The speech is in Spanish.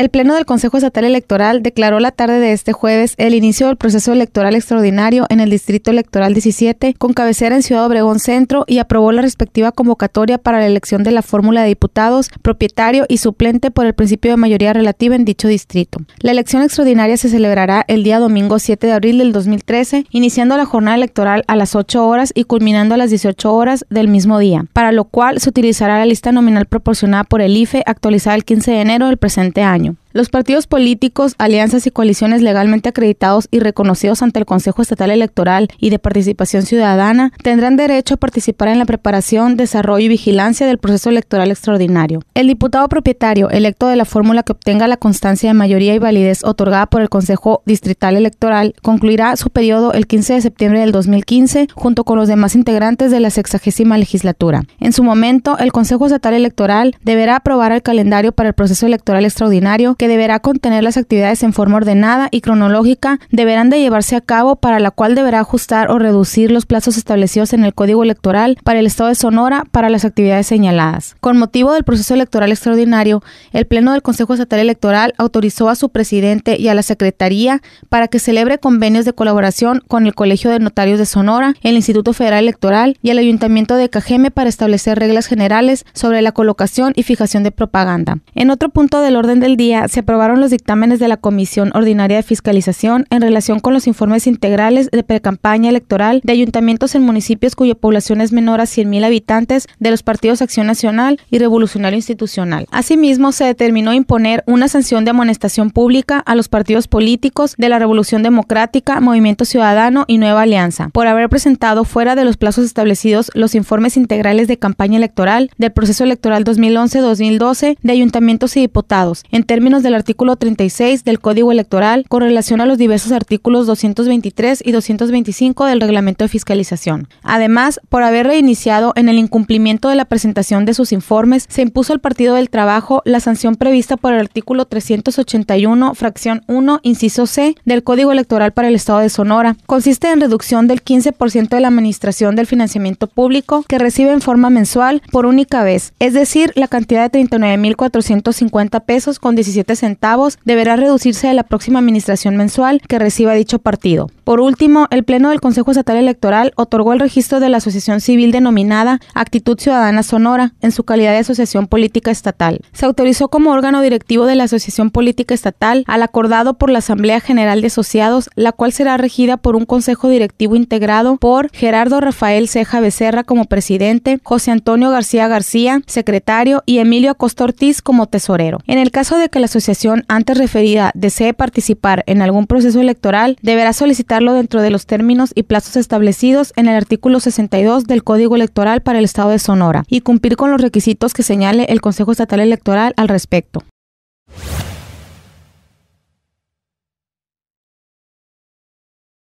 El Pleno del Consejo Estatal Electoral declaró la tarde de este jueves el inicio del proceso electoral extraordinario en el Distrito Electoral 17, con cabecera en Ciudad Obregón Centro, y aprobó la respectiva convocatoria para la elección de la fórmula de diputados, propietario y suplente por el principio de mayoría relativa en dicho distrito. La elección extraordinaria se celebrará el día domingo 7 de abril del 2013, iniciando la jornada electoral a las 8 horas y culminando a las 18 horas del mismo día, para lo cual se utilizará la lista nominal proporcionada por el IFE actualizada el 15 de enero del presente año. Los partidos políticos, alianzas y coaliciones legalmente acreditados y reconocidos ante el Consejo Estatal Electoral y de Participación Ciudadana tendrán derecho a participar en la preparación, desarrollo y vigilancia del proceso electoral extraordinario. El diputado propietario electo de la fórmula que obtenga la constancia de mayoría y validez otorgada por el Consejo Distrital Electoral concluirá su periodo el 15 de septiembre del 2015 junto con los demás integrantes de la sexagésima legislatura. En su momento, el Consejo Estatal Electoral deberá aprobar el calendario para el proceso electoral extraordinario que deberá contener las actividades en forma ordenada y cronológica, deberán de llevarse a cabo para la cual deberá ajustar o reducir los plazos establecidos en el Código Electoral para el Estado de Sonora para las actividades señaladas. Con motivo del proceso electoral extraordinario, el Pleno del Consejo Estatal Electoral autorizó a su presidente y a la Secretaría para que celebre convenios de colaboración con el Colegio de Notarios de Sonora, el Instituto Federal Electoral y el Ayuntamiento de Cajeme para establecer reglas generales sobre la colocación y fijación de propaganda. En otro punto del orden del día, se aprobaron los dictámenes de la Comisión Ordinaria de Fiscalización en relación con los informes integrales de precampaña electoral de ayuntamientos en municipios cuya población es menor a 100.000 habitantes de los partidos Acción Nacional y Revolucionario Institucional. Asimismo, se determinó imponer una sanción de amonestación pública a los partidos políticos de la Revolución Democrática, Movimiento Ciudadano y Nueva Alianza por haber presentado fuera de los plazos establecidos los informes integrales de campaña electoral del proceso electoral 2011-2012 de ayuntamientos y diputados en términos del artículo 36 del Código Electoral con relación a los diversos artículos 223 y 225 del Reglamento de Fiscalización. Además, por haber reiniciado en el incumplimiento de la presentación de sus informes, se impuso al Partido del Trabajo la sanción prevista por el artículo 381, fracción 1, inciso C del Código Electoral para el Estado de Sonora. Consiste en reducción del 15% de la administración del financiamiento público que recibe en forma mensual por única vez, es decir, la cantidad de 39.450 pesos con 17 centavos deberá reducirse a la próxima administración mensual que reciba dicho partido. Por último, el Pleno del Consejo Estatal Electoral otorgó el registro de la asociación civil denominada Actitud Ciudadana Sonora en su calidad de asociación política estatal. Se autorizó como órgano directivo de la asociación política estatal al acordado por la Asamblea General de Asociados, la cual será regida por un consejo directivo integrado por Gerardo Rafael Ceja Becerra como presidente, José Antonio García García, secretario y Emilio Acosta Ortiz como tesorero. En el caso de que la asociación asociación antes referida desee participar en algún proceso electoral, deberá solicitarlo dentro de los términos y plazos establecidos en el artículo 62 del Código Electoral para el Estado de Sonora y cumplir con los requisitos que señale el Consejo Estatal Electoral al respecto.